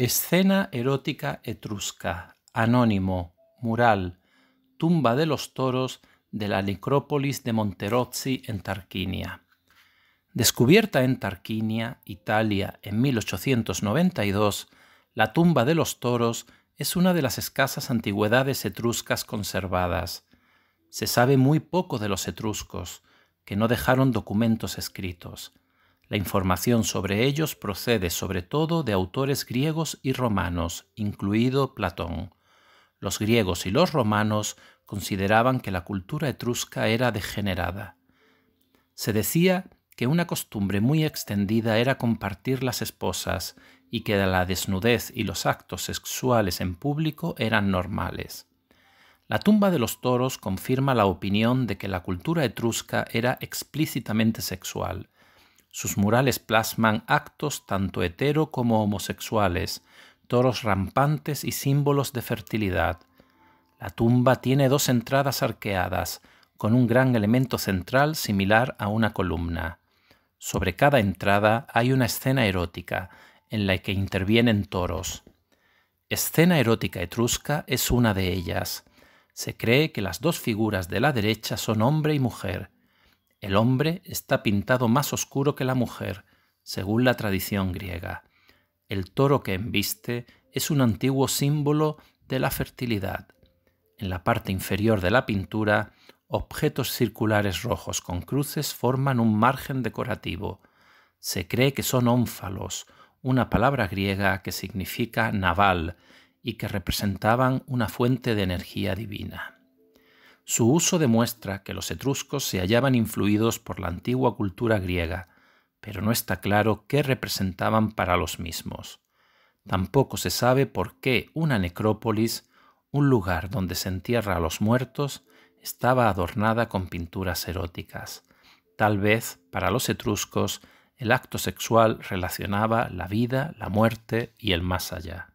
Escena erótica etrusca, anónimo, mural, tumba de los toros de la necrópolis de Monterozzi en Tarquinia. Descubierta en Tarquinia, Italia, en 1892, la tumba de los toros es una de las escasas antigüedades etruscas conservadas. Se sabe muy poco de los etruscos, que no dejaron documentos escritos. La información sobre ellos procede sobre todo de autores griegos y romanos, incluido Platón. Los griegos y los romanos consideraban que la cultura etrusca era degenerada. Se decía que una costumbre muy extendida era compartir las esposas y que la desnudez y los actos sexuales en público eran normales. La tumba de los toros confirma la opinión de que la cultura etrusca era explícitamente sexual sus murales plasman actos tanto hetero como homosexuales, toros rampantes y símbolos de fertilidad. La tumba tiene dos entradas arqueadas, con un gran elemento central similar a una columna. Sobre cada entrada hay una escena erótica, en la que intervienen toros. Escena erótica etrusca es una de ellas. Se cree que las dos figuras de la derecha son hombre y mujer, el hombre está pintado más oscuro que la mujer, según la tradición griega. El toro que embiste es un antiguo símbolo de la fertilidad. En la parte inferior de la pintura, objetos circulares rojos con cruces forman un margen decorativo. Se cree que son ónfalos, una palabra griega que significa naval y que representaban una fuente de energía divina. Su uso demuestra que los etruscos se hallaban influidos por la antigua cultura griega, pero no está claro qué representaban para los mismos. Tampoco se sabe por qué una necrópolis, un lugar donde se entierra a los muertos, estaba adornada con pinturas eróticas. Tal vez, para los etruscos, el acto sexual relacionaba la vida, la muerte y el más allá.